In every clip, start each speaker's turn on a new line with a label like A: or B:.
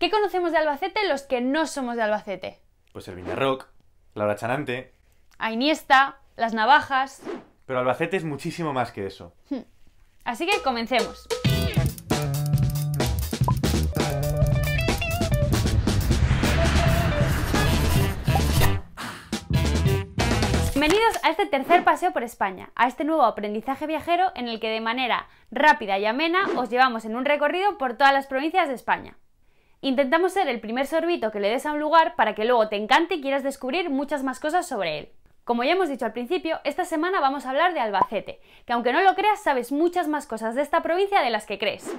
A: ¿Qué conocemos de Albacete los que no somos de Albacete?
B: Pues el Villarroc, la Chanante.
A: A Iniesta, las navajas.
B: Pero Albacete es muchísimo más que eso.
A: Hmm. Así que comencemos. Bienvenidos a este tercer paseo por España, a este nuevo aprendizaje viajero en el que de manera rápida y amena os llevamos en un recorrido por todas las provincias de España. Intentamos ser el primer sorbito que le des a un lugar para que luego te encante y quieras descubrir muchas más cosas sobre él. Como ya hemos dicho al principio, esta semana vamos a hablar de Albacete, que aunque no lo creas, sabes muchas más cosas de esta provincia de las que crees.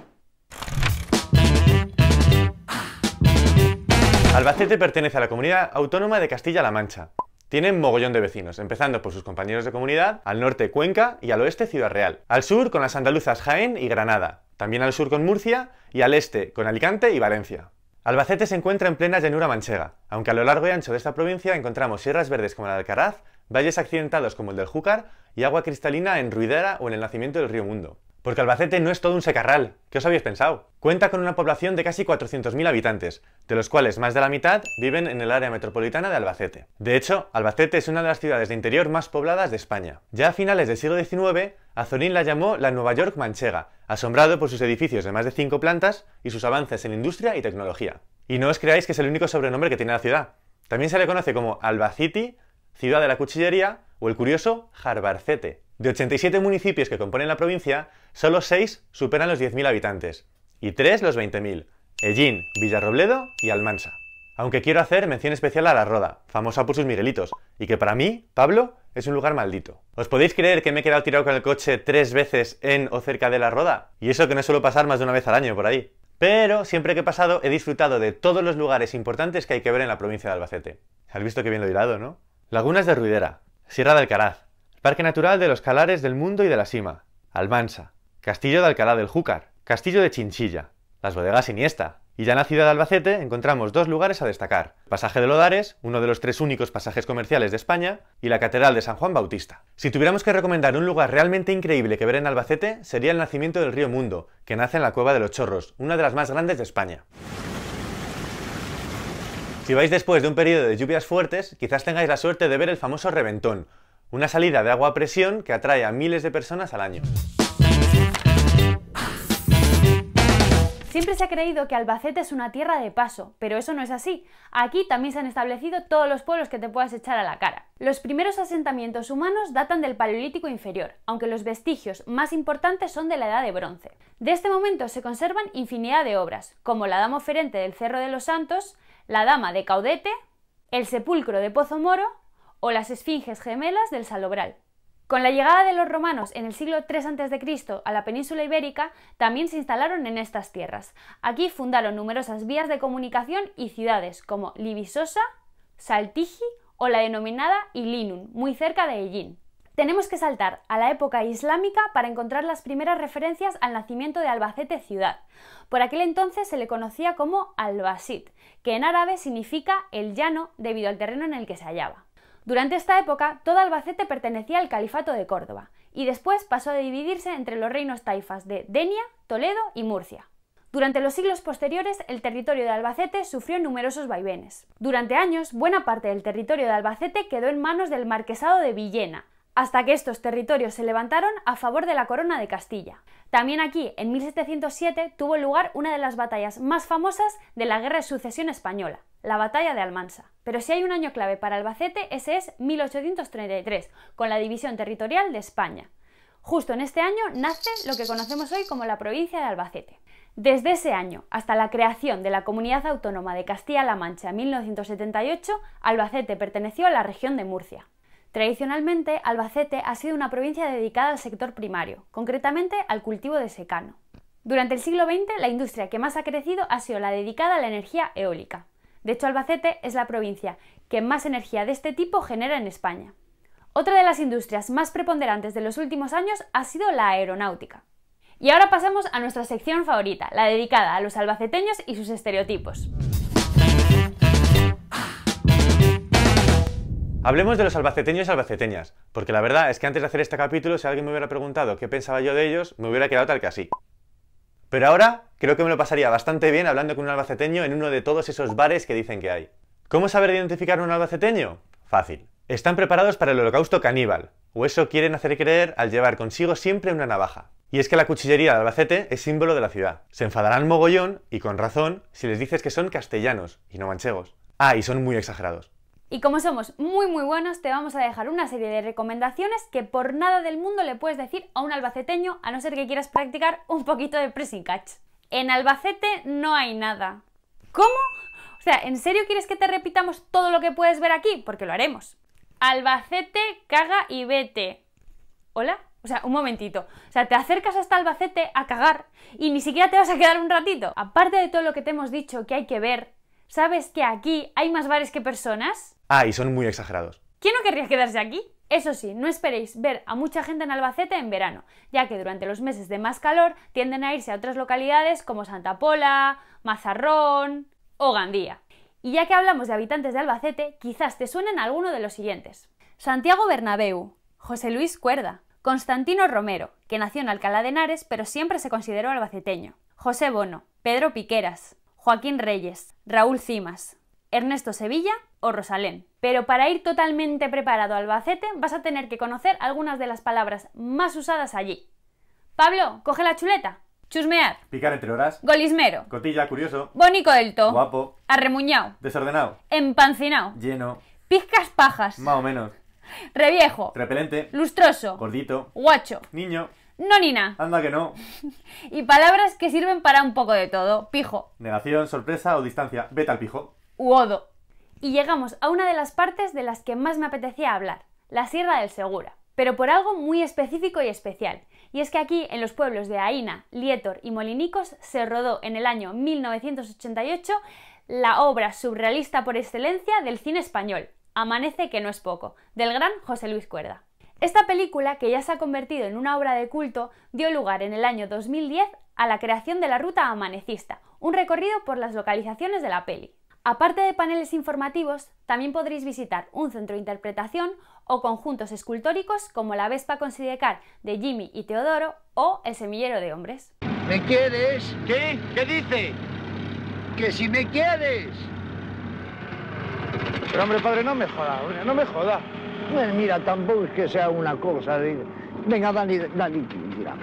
B: Albacete pertenece a la comunidad autónoma de Castilla-La Mancha. Tiene mogollón de vecinos, empezando por sus compañeros de comunidad, al norte Cuenca y al oeste Ciudad Real, al sur con las andaluzas Jaén y Granada, también al sur con Murcia y al este con Alicante y Valencia. Albacete se encuentra en plena llanura manchega, aunque a lo largo y ancho de esta provincia encontramos sierras verdes como la de Alcaraz, valles accidentados como el del Júcar y agua cristalina en Ruidera o en el nacimiento del río Mundo. Porque Albacete no es todo un secarral. ¿Qué os habéis pensado? Cuenta con una población de casi 400.000 habitantes, de los cuales más de la mitad viven en el área metropolitana de Albacete. De hecho, Albacete es una de las ciudades de interior más pobladas de España. Ya a finales del siglo XIX, Azorín la llamó la Nueva York manchega, asombrado por sus edificios de más de 5 plantas y sus avances en industria y tecnología. Y no os creáis que es el único sobrenombre que tiene la ciudad. También se le conoce como albaciti Ciudad de la Cuchillería o el curioso Jarbarcete. De 87 municipios que componen la provincia, solo 6 superan los 10.000 habitantes y 3 los 20.000, Ellín, Villarrobledo y Almansa. Aunque quiero hacer mención especial a La Roda, famosa por sus Miguelitos, y que para mí, Pablo, es un lugar maldito. ¿Os podéis creer que me he quedado tirado con el coche tres veces en o cerca de La Roda? Y eso que no suelo pasar más de una vez al año por ahí. Pero siempre que he pasado he disfrutado de todos los lugares importantes que hay que ver en la provincia de Albacete. ¿Has visto qué bien lo he hilado, no? Lagunas de Ruidera, Sierra del Caraz, Parque Natural de los Calares del Mundo y de la Sima, Almansa, Castillo de Alcalá del Júcar, Castillo de Chinchilla, las bodegas Iniesta. Y ya en la ciudad de Albacete encontramos dos lugares a destacar, Pasaje de Lodares, uno de los tres únicos pasajes comerciales de España, y la Catedral de San Juan Bautista. Si tuviéramos que recomendar un lugar realmente increíble que ver en Albacete, sería el nacimiento del río Mundo, que nace en la Cueva de los Chorros, una de las más grandes de España. Si vais después de un periodo de lluvias fuertes, quizás tengáis la suerte de ver el famoso reventón, una salida de agua a presión que atrae a miles de personas al año.
A: Siempre se ha creído que Albacete es una tierra de paso, pero eso no es así. Aquí también se han establecido todos los pueblos que te puedas echar a la cara. Los primeros asentamientos humanos datan del Paleolítico inferior, aunque los vestigios más importantes son de la Edad de Bronce. De este momento se conservan infinidad de obras, como la Dama Oferente del Cerro de los Santos, la Dama de Caudete, el Sepulcro de Pozo Moro o las esfinges gemelas del Salobral. Con la llegada de los romanos en el siglo III a.C. a la península ibérica, también se instalaron en estas tierras. Aquí fundaron numerosas vías de comunicación y ciudades como Libisosa, Saltigi o la denominada Ilinun, muy cerca de Ellín. Tenemos que saltar a la época islámica para encontrar las primeras referencias al nacimiento de Albacete ciudad. Por aquel entonces se le conocía como Albasit, que en árabe significa el llano debido al terreno en el que se hallaba. Durante esta época, todo Albacete pertenecía al Califato de Córdoba y después pasó a dividirse entre los reinos taifas de Denia, Toledo y Murcia. Durante los siglos posteriores, el territorio de Albacete sufrió numerosos vaivenes. Durante años, buena parte del territorio de Albacete quedó en manos del Marquesado de Villena, hasta que estos territorios se levantaron a favor de la corona de Castilla. También aquí, en 1707, tuvo lugar una de las batallas más famosas de la Guerra de Sucesión Española, la Batalla de Almansa. Pero si hay un año clave para Albacete, ese es 1833, con la división territorial de España. Justo en este año nace lo que conocemos hoy como la provincia de Albacete. Desde ese año hasta la creación de la Comunidad Autónoma de Castilla-La Mancha en 1978, Albacete perteneció a la región de Murcia. Tradicionalmente, Albacete ha sido una provincia dedicada al sector primario, concretamente al cultivo de secano. Durante el siglo XX, la industria que más ha crecido ha sido la dedicada a la energía eólica. De hecho, Albacete es la provincia que más energía de este tipo genera en España. Otra de las industrias más preponderantes de los últimos años ha sido la aeronáutica. Y ahora pasamos a nuestra sección favorita, la dedicada a los albaceteños y sus estereotipos.
B: Hablemos de los albaceteños y albaceteñas, porque la verdad es que antes de hacer este capítulo, si alguien me hubiera preguntado qué pensaba yo de ellos, me hubiera quedado tal que así. Pero ahora creo que me lo pasaría bastante bien hablando con un albaceteño en uno de todos esos bares que dicen que hay. ¿Cómo saber identificar a un albaceteño? Fácil. Están preparados para el holocausto caníbal, o eso quieren hacer creer al llevar consigo siempre una navaja. Y es que la cuchillería de Albacete es símbolo de la ciudad. Se enfadarán mogollón, y con razón, si les dices que son castellanos y no manchegos. Ah, y son muy exagerados.
A: Y como somos muy muy buenos, te vamos a dejar una serie de recomendaciones que por nada del mundo le puedes decir a un albaceteño a no ser que quieras practicar un poquito de pressing catch. En Albacete no hay nada. ¿Cómo? O sea, ¿en serio quieres que te repitamos todo lo que puedes ver aquí? Porque lo haremos. Albacete, caga y vete. ¿Hola? O sea, un momentito. O sea, te acercas hasta Albacete a cagar y ni siquiera te vas a quedar un ratito. Aparte de todo lo que te hemos dicho que hay que ver, ¿Sabes que aquí hay más bares que personas?
B: Ah, y son muy exagerados.
A: ¿Quién no querría quedarse aquí? Eso sí, no esperéis ver a mucha gente en Albacete en verano, ya que durante los meses de más calor tienden a irse a otras localidades como Santa Pola, Mazarrón o Gandía. Y ya que hablamos de habitantes de Albacete, quizás te suenen alguno de los siguientes. Santiago Bernabeu, José Luis Cuerda, Constantino Romero, que nació en Alcalá de Henares pero siempre se consideró albaceteño, José Bono, Pedro Piqueras, Joaquín Reyes, Raúl Cimas, Ernesto Sevilla o Rosalén. Pero para ir totalmente preparado a Albacete vas a tener que conocer algunas de las palabras más usadas allí. Pablo, coge la chuleta. Chusmear.
B: Picar entre horas.
A: Golismero.
B: Cotilla, curioso.
A: Bonico delto. Guapo. Arremuñado. Desordenado. Empancinado. Lleno. Pizcas pajas. Más o menos. Reviejo.
B: Repelente. Lustroso. Gordito. Guacho. Niño. No, Nina. Anda que no.
A: y palabras que sirven para un poco de todo. Pijo.
B: Negación, sorpresa o distancia. Vete al pijo.
A: Uodo. Y llegamos a una de las partes de las que más me apetecía hablar, la Sierra del Segura. Pero por algo muy específico y especial. Y es que aquí, en los pueblos de Aina, Lietor y Molinicos, se rodó en el año 1988 la obra surrealista por excelencia del cine español, Amanece que no es poco, del gran José Luis Cuerda. Esta película, que ya se ha convertido en una obra de culto, dio lugar en el año 2010 a la creación de la Ruta Amanecista, un recorrido por las localizaciones de la peli. Aparte de paneles informativos, también podréis visitar un centro de interpretación o conjuntos escultóricos como la Vespa con Sidecar de Jimmy y Teodoro o El Semillero de Hombres.
B: ¿Me quieres? ¿Qué? ¿Qué dice? Que si me quieres. Pero hombre, padre, no me joda, no me joda. Pues mira, tampoco es que sea una cosa Venga, dani, dani, mira.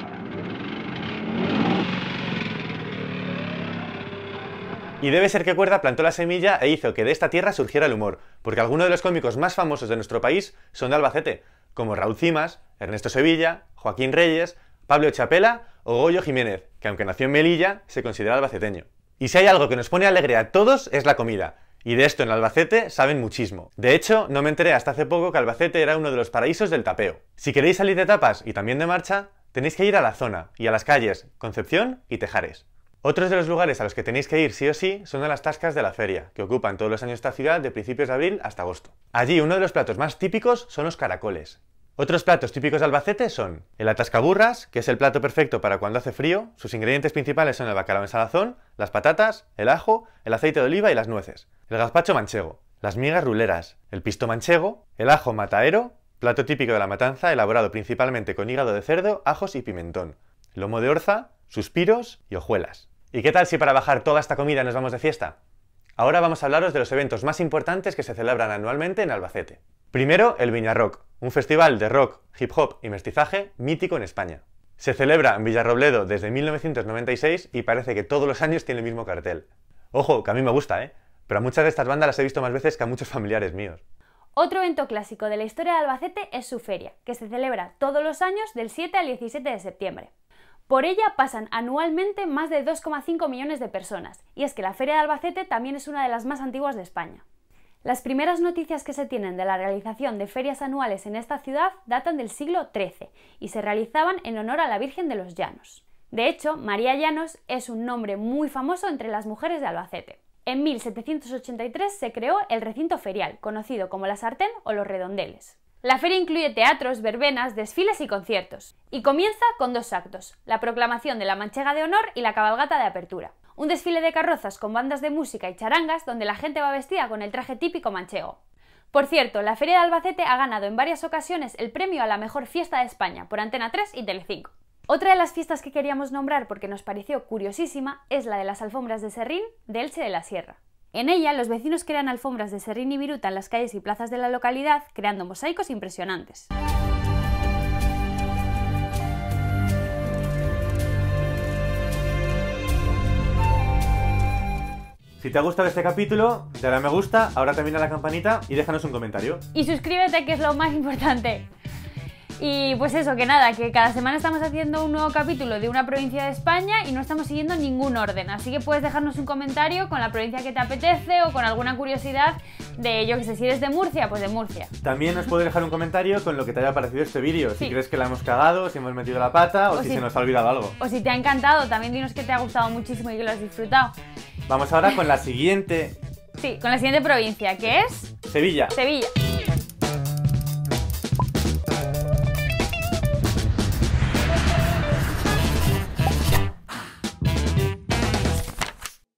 B: Y debe ser que Cuerda plantó la semilla e hizo que de esta tierra surgiera el humor, porque algunos de los cómicos más famosos de nuestro país son de Albacete, como Raúl Cimas, Ernesto Sevilla, Joaquín Reyes, Pablo Chapela o Goyo Jiménez, que aunque nació en Melilla, se considera albaceteño. Y si hay algo que nos pone alegre a todos es la comida, y de esto en Albacete saben muchísimo. De hecho, no me enteré hasta hace poco que Albacete era uno de los paraísos del tapeo. Si queréis salir de tapas y también de marcha, tenéis que ir a la zona y a las calles Concepción y Tejares. Otros de los lugares a los que tenéis que ir sí o sí son las tascas de la feria, que ocupan todos los años esta ciudad de principios de abril hasta agosto. Allí uno de los platos más típicos son los caracoles, otros platos típicos de Albacete son el atascaburras, que es el plato perfecto para cuando hace frío. Sus ingredientes principales son el bacalao en salazón, las patatas, el ajo, el aceite de oliva y las nueces. El gazpacho manchego, las migas ruleras, el pisto manchego, el ajo mataero, plato típico de la matanza elaborado principalmente con hígado de cerdo, ajos y pimentón, lomo de orza, suspiros y hojuelas. ¿Y qué tal si para bajar toda esta comida nos vamos de fiesta? Ahora vamos a hablaros de los eventos más importantes que se celebran anualmente en Albacete. Primero, el Viñarroc, un festival de rock, hip hop y mestizaje mítico en España. Se celebra en Villarrobledo desde 1996 y parece que todos los años tiene el mismo cartel. Ojo, que a mí me gusta, ¿eh? Pero a muchas de estas bandas las he visto más veces que a muchos familiares míos.
A: Otro evento clásico de la historia de Albacete es su feria, que se celebra todos los años del 7 al 17 de septiembre. Por ella pasan anualmente más de 2,5 millones de personas, y es que la Feria de Albacete también es una de las más antiguas de España. Las primeras noticias que se tienen de la realización de ferias anuales en esta ciudad datan del siglo XIII y se realizaban en honor a la Virgen de los Llanos. De hecho, María Llanos es un nombre muy famoso entre las mujeres de Albacete. En 1783 se creó el recinto ferial, conocido como la Sartén o los Redondeles. La feria incluye teatros, verbenas, desfiles y conciertos. Y comienza con dos actos, la proclamación de la manchega de honor y la cabalgata de apertura. Un desfile de carrozas con bandas de música y charangas donde la gente va vestida con el traje típico manchego. Por cierto, la Feria de Albacete ha ganado en varias ocasiones el premio a la mejor fiesta de España por Antena 3 y Telecinco. Otra de las fiestas que queríamos nombrar porque nos pareció curiosísima es la de las alfombras de Serrín de Elche de la Sierra. En ella, los vecinos crean alfombras de serrín y viruta en las calles y plazas de la localidad, creando mosaicos impresionantes.
B: Si te ha gustado este capítulo, dale a me gusta, ahora también a la campanita y déjanos un comentario.
A: Y suscríbete, que es lo más importante. Y pues eso, que nada, que cada semana estamos haciendo un nuevo capítulo de una provincia de España y no estamos siguiendo ningún orden. Así que puedes dejarnos un comentario con la provincia que te apetece o con alguna curiosidad de, yo que sé, si eres de Murcia, pues de Murcia.
B: También nos puedes dejar un comentario con lo que te haya parecido este vídeo. Si crees que la hemos cagado, si hemos metido la pata o, si, se nos ha olvidado algo.
A: O si te ha encantado, también dinos que te ha gustado muchísimo y que lo has disfrutado.
B: Vamos ahora con la siguiente.
A: Sí, con la siguiente provincia, que es... Sevilla. Sevilla.